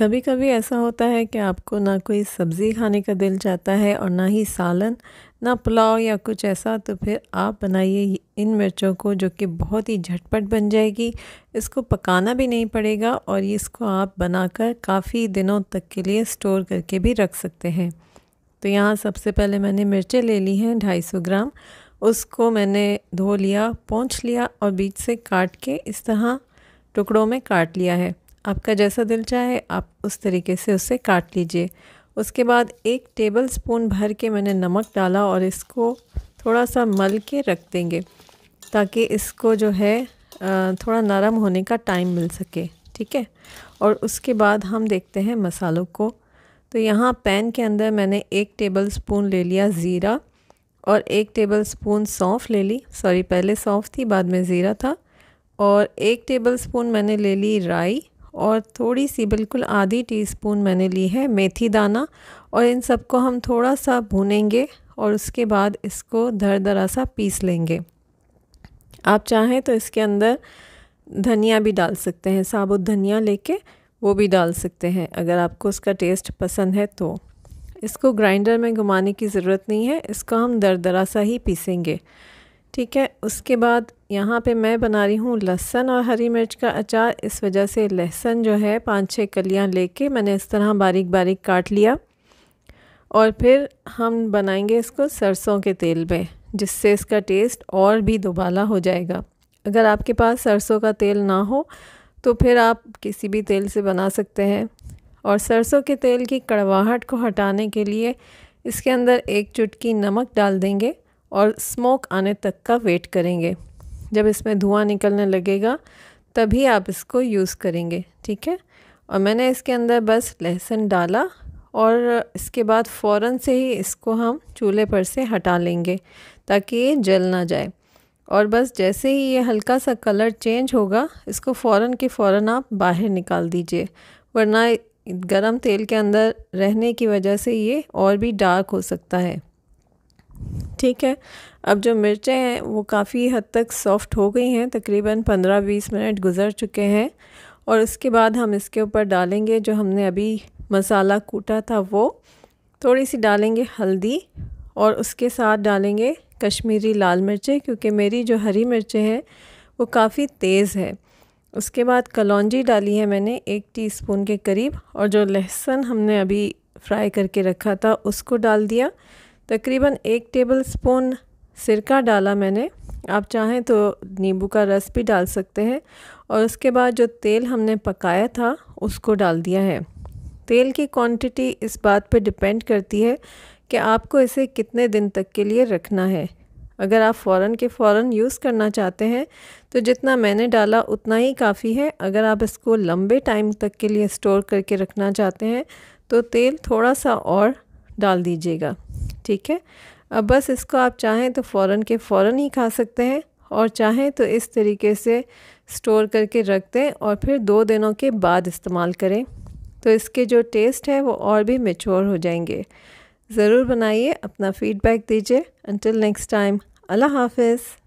कभी कभी ऐसा होता है कि आपको ना कोई सब्ज़ी खाने का दिल चाहता है और ना ही सालन ना पुलाव या कुछ ऐसा तो फिर आप बनाइए इन मिर्चों को जो कि बहुत ही झटपट बन जाएगी इसको पकाना भी नहीं पड़ेगा और इसको आप बनाकर काफ़ी दिनों तक के लिए स्टोर करके भी रख सकते हैं तो यहाँ सबसे पहले मैंने मिर्चें ले ली हैं ढाई ग्राम उसको मैंने धो लिया पोंछ लिया और बीच से काट के इस तरह टुकड़ों में काट लिया है आपका जैसा दिल चाहे आप उस तरीके से उसे काट लीजिए उसके बाद एक टेबल स्पून भर के मैंने नमक डाला और इसको थोड़ा सा मल के रख देंगे ताकि इसको जो है थोड़ा नरम होने का टाइम मिल सके ठीक है और उसके बाद हम देखते हैं मसालों को तो यहाँ पैन के अंदर मैंने एक टेबल स्पून ले लिया ज़ीरा और एक टेबल स्पून सौंफ ले ली सॉरी पहले सौंफ थी बाद में ज़ीरा था और एक टेबल स्पून मैंने ले ली राई और थोड़ी सी बिल्कुल आधी टीस्पून मैंने ली है मेथी दाना और इन सबको हम थोड़ा सा भूनेंगे और उसके बाद इसको धर धरा सा पीस लेंगे आप चाहें तो इसके अंदर धनिया भी डाल सकते हैं साबुत धनिया लेके वो भी डाल सकते हैं अगर आपको उसका टेस्ट पसंद है तो इसको ग्राइंडर में घुमाने की ज़रूरत नहीं है इसको हम दर दरा सा ही पीसेंगे ठीक है उसके बाद यहाँ पे मैं बना रही हूँ लहसन और हरी मिर्च का अचार इस वजह से लहसन जो है पाँच छः कलियाँ लेके मैंने इस तरह बारीक बारीक काट लिया और फिर हम बनाएंगे इसको सरसों के तेल में जिससे इसका टेस्ट और भी दुबाला हो जाएगा अगर आपके पास सरसों का तेल ना हो तो फिर आप किसी भी तेल से बना सकते हैं और सरसों के तेल की कड़वाहट को हटाने के लिए इसके अंदर एक चुटकी नमक डाल देंगे और स्मोक आने तक का वेट करेंगे जब इसमें धुआं निकलने लगेगा तभी आप इसको यूज़ करेंगे ठीक है और मैंने इसके अंदर बस लहसुन डाला और इसके बाद फ़ौर से ही इसको हम चूल्हे पर से हटा लेंगे ताकि ये जल ना जाए और बस जैसे ही ये हल्का सा कलर चेंज होगा इसको फ़ौर के फ़ौर आप बाहर निकाल दीजिए वरना गरम तेल के अंदर रहने की वजह से ये और भी डार्क हो सकता है ठीक है अब जो मिर्चें हैं वो काफ़ी हद तक सॉफ़्ट हो गई हैं तकरीबन 15-20 मिनट गुज़र चुके हैं और उसके बाद हम इसके ऊपर डालेंगे जो हमने अभी मसाला कूटा था वो थोड़ी सी डालेंगे हल्दी और उसके साथ डालेंगे कश्मीरी लाल मिर्चें क्योंकि मेरी जो हरी मिर्चें हैं वो काफ़ी तेज़ है उसके बाद कलौजी डाली है मैंने एक टीस्पून के करीब और जो लहसुन हमने अभी फ्राई करके रखा था उसको डाल दिया तकरीबन एक टेबल स्पून सिरका डाला मैंने आप चाहें तो नींबू का रस भी डाल सकते हैं और उसके बाद जो तेल हमने पकाया था उसको डाल दिया है तेल की क्वांटिटी इस बात पर डिपेंड करती है कि आपको इसे कितने दिन तक के लिए रखना है अगर आप फ़ौर के फ़ौर यूज़ करना चाहते हैं तो जितना मैंने डाला उतना ही काफ़ी है अगर आप इसको लंबे टाइम तक के लिए स्टोर करके रखना चाहते हैं तो तेल थोड़ा सा और डाल दीजिएगा ठीक है अब बस इसको आप चाहें तो फ़ौर के फ़ौर ही खा सकते हैं और चाहें तो इस तरीके से स्टोर करके रख दें और फिर दो दिनों के बाद इस्तेमाल करें तो इसके जो टेस्ट है वो और भी मेच्योर हो जाएंगे ज़रूर बनाइए अपना फ़ीडबैक दीजिए अंटिल नेक्स्ट टाइम अल्लाह हाफिज़